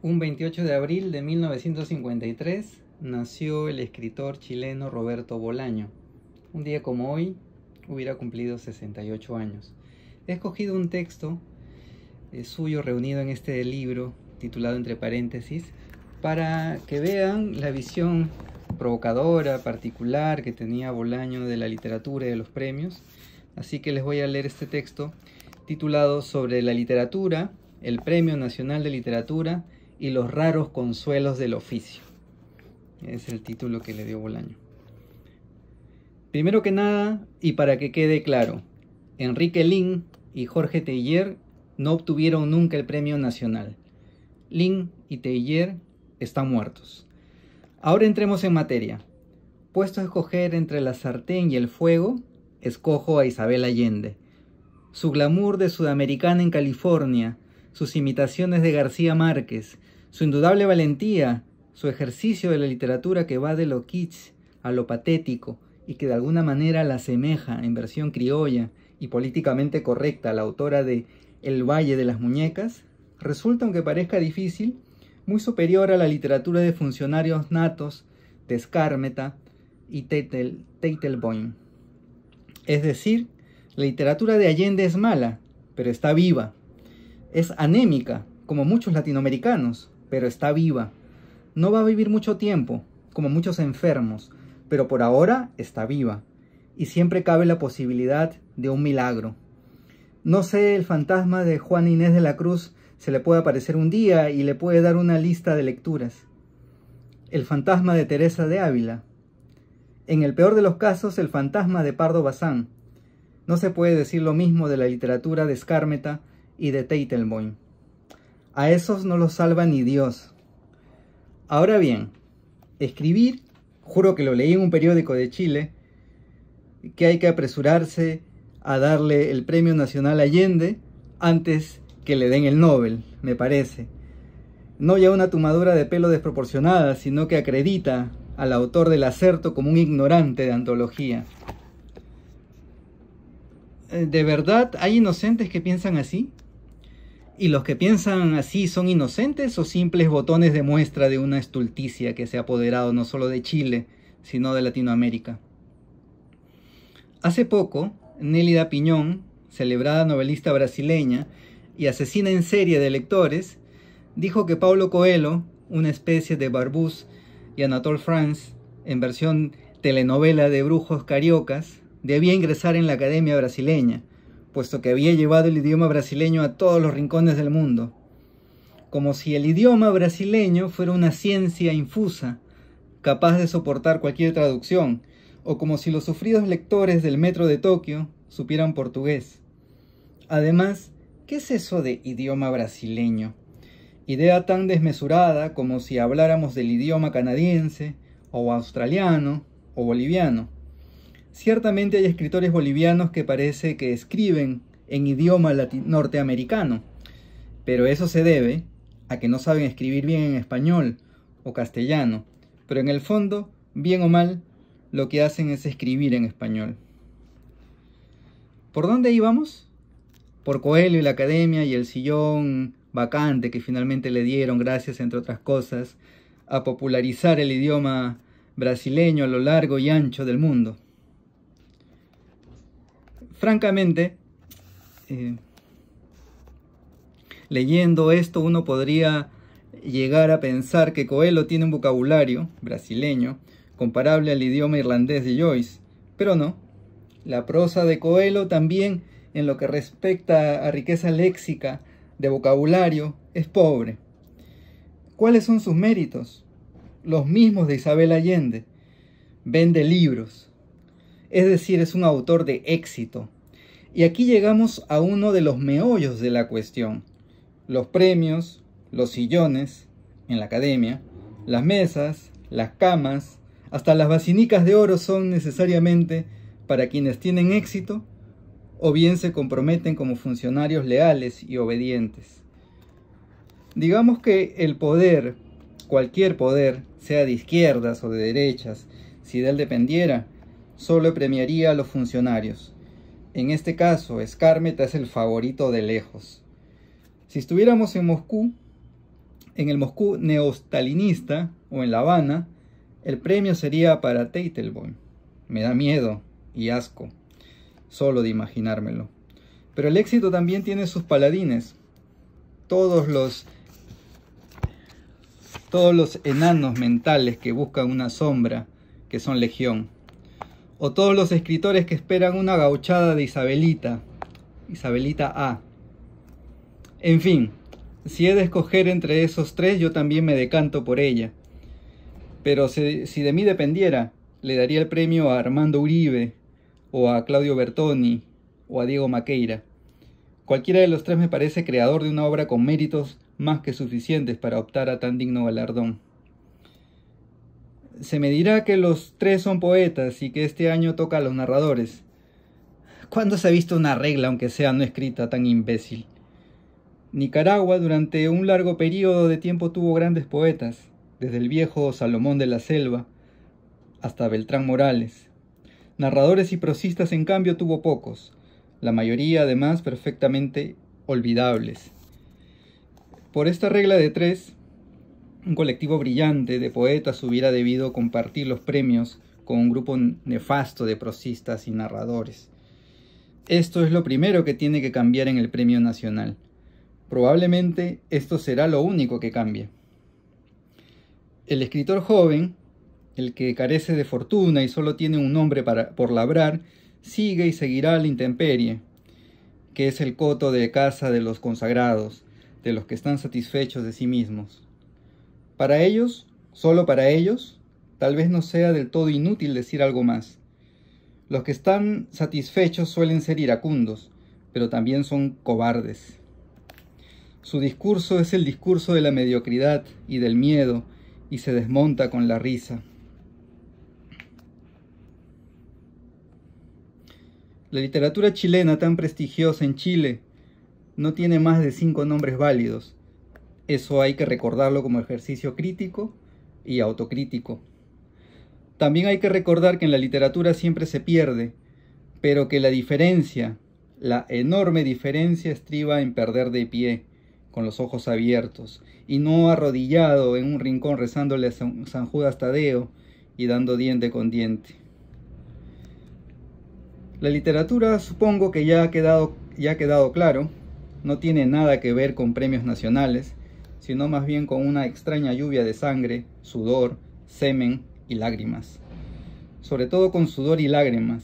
Un 28 de abril de 1953 nació el escritor chileno Roberto Bolaño. Un día como hoy hubiera cumplido 68 años. He escogido un texto eh, suyo reunido en este libro titulado entre paréntesis para que vean la visión provocadora, particular que tenía Bolaño de la literatura y de los premios. Así que les voy a leer este texto titulado Sobre la literatura, el Premio Nacional de Literatura y los raros consuelos del oficio. Es el título que le dio Bolaño. Primero que nada, y para que quede claro, Enrique Lin y Jorge Teiller no obtuvieron nunca el premio nacional. Lin y Teiller están muertos. Ahora entremos en materia. Puesto a escoger entre la sartén y el fuego, escojo a Isabel Allende. Su glamour de sudamericana en California, sus imitaciones de García Márquez, su indudable valentía, su ejercicio de la literatura que va de lo kitsch a lo patético y que de alguna manera la asemeja en versión criolla y políticamente correcta a la autora de El Valle de las Muñecas, resulta, aunque parezca difícil, muy superior a la literatura de funcionarios natos de Skármeta y Teitelboim. Es decir, la literatura de Allende es mala, pero está viva, es anémica, como muchos latinoamericanos, pero está viva. No va a vivir mucho tiempo, como muchos enfermos, pero por ahora está viva. Y siempre cabe la posibilidad de un milagro. No sé, el fantasma de Juan Inés de la Cruz se le puede aparecer un día y le puede dar una lista de lecturas. El fantasma de Teresa de Ávila. En el peor de los casos, el fantasma de Pardo Bazán. No se puede decir lo mismo de la literatura de Escármeta, y de Teitelmoin. A esos no los salva ni Dios. Ahora bien, escribir, juro que lo leí en un periódico de Chile, que hay que apresurarse a darle el Premio Nacional Allende antes que le den el Nobel, me parece. No ya una tumadura de pelo desproporcionada, sino que acredita al autor del acerto como un ignorante de antología. Eh, ¿De verdad hay inocentes que piensan así? ¿Y los que piensan así son inocentes o simples botones de muestra de una estulticia que se ha apoderado no solo de Chile, sino de Latinoamérica? Hace poco, Nélida Piñón, celebrada novelista brasileña y asesina en serie de lectores, dijo que Paulo Coelho, una especie de Barbús, y Anatole France, en versión telenovela de brujos cariocas, debía ingresar en la Academia Brasileña puesto que había llevado el idioma brasileño a todos los rincones del mundo, como si el idioma brasileño fuera una ciencia infusa, capaz de soportar cualquier traducción, o como si los sufridos lectores del metro de Tokio supieran portugués. Además, ¿qué es eso de idioma brasileño? Idea tan desmesurada como si habláramos del idioma canadiense, o australiano, o boliviano. Ciertamente hay escritores bolivianos que parece que escriben en idioma norteamericano, pero eso se debe a que no saben escribir bien en español o castellano, pero en el fondo, bien o mal, lo que hacen es escribir en español. ¿Por dónde íbamos? Por Coelho y la academia y el sillón vacante que finalmente le dieron gracias, entre otras cosas, a popularizar el idioma brasileño a lo largo y ancho del mundo francamente, eh, leyendo esto uno podría llegar a pensar que Coelho tiene un vocabulario brasileño comparable al idioma irlandés de Joyce, pero no. La prosa de Coelho también, en lo que respecta a riqueza léxica de vocabulario, es pobre. ¿Cuáles son sus méritos? Los mismos de Isabel Allende. Vende libros, es decir, es un autor de éxito. Y aquí llegamos a uno de los meollos de la cuestión. Los premios, los sillones en la academia, las mesas, las camas, hasta las vacinicas de oro son necesariamente para quienes tienen éxito o bien se comprometen como funcionarios leales y obedientes. Digamos que el poder, cualquier poder, sea de izquierdas o de derechas, si de él dependiera, solo premiaría a los funcionarios. En este caso, Skarmeta es el favorito de lejos. Si estuviéramos en Moscú, en el Moscú neostalinista o en La Habana, el premio sería para Teitelbaum. Me da miedo y asco, solo de imaginármelo. Pero el éxito también tiene sus paladines. Todos los todos los enanos mentales que buscan una sombra, que son legión o todos los escritores que esperan una gauchada de Isabelita, Isabelita A. En fin, si he de escoger entre esos tres, yo también me decanto por ella. Pero si, si de mí dependiera, le daría el premio a Armando Uribe, o a Claudio Bertoni, o a Diego Maqueira. Cualquiera de los tres me parece creador de una obra con méritos más que suficientes para optar a tan digno galardón. Se me dirá que los tres son poetas y que este año toca a los narradores. ¿Cuándo se ha visto una regla, aunque sea no escrita, tan imbécil? Nicaragua durante un largo periodo de tiempo tuvo grandes poetas, desde el viejo Salomón de la Selva hasta Beltrán Morales. Narradores y prosistas, en cambio, tuvo pocos, la mayoría además perfectamente olvidables. Por esta regla de tres, un colectivo brillante de poetas hubiera debido compartir los premios con un grupo nefasto de prosistas y narradores. Esto es lo primero que tiene que cambiar en el Premio Nacional. Probablemente esto será lo único que cambie. El escritor joven, el que carece de fortuna y solo tiene un nombre por labrar, sigue y seguirá la intemperie, que es el coto de casa de los consagrados, de los que están satisfechos de sí mismos. Para ellos, solo para ellos, tal vez no sea del todo inútil decir algo más. Los que están satisfechos suelen ser iracundos, pero también son cobardes. Su discurso es el discurso de la mediocridad y del miedo, y se desmonta con la risa. La literatura chilena tan prestigiosa en Chile no tiene más de cinco nombres válidos, eso hay que recordarlo como ejercicio crítico y autocrítico. También hay que recordar que en la literatura siempre se pierde, pero que la diferencia, la enorme diferencia estriba en perder de pie, con los ojos abiertos, y no arrodillado en un rincón rezándole a San Judas Tadeo y dando diente con diente. La literatura, supongo que ya ha quedado, ya ha quedado claro, no tiene nada que ver con premios nacionales, sino más bien con una extraña lluvia de sangre, sudor, semen y lágrimas. Sobre todo con sudor y lágrimas,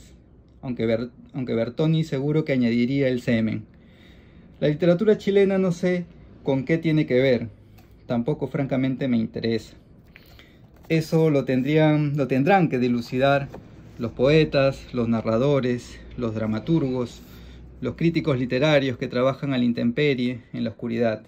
aunque, Bertoni seguro que añadiría el semen. La literatura chilena no sé con qué tiene que ver, tampoco francamente me interesa. Eso lo, tendrían, lo tendrán que dilucidar los poetas, los narradores, los dramaturgos, los críticos literarios que trabajan a la intemperie, en la oscuridad.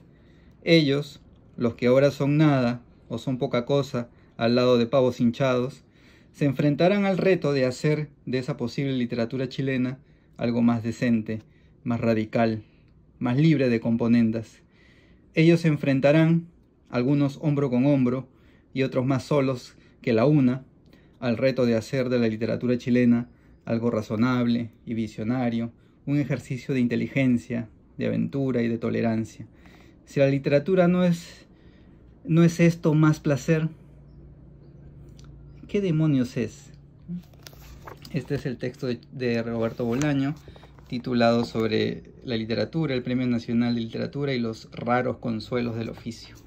Ellos, los que ahora son nada o son poca cosa al lado de pavos hinchados, se enfrentarán al reto de hacer de esa posible literatura chilena algo más decente, más radical, más libre de componendas. Ellos se enfrentarán, algunos hombro con hombro y otros más solos que la una, al reto de hacer de la literatura chilena algo razonable y visionario, un ejercicio de inteligencia, de aventura y de tolerancia. Si la literatura no es, no es esto más placer, ¿qué demonios es? Este es el texto de, de Roberto Bolaño, titulado sobre la literatura, el Premio Nacional de Literatura y los raros consuelos del oficio.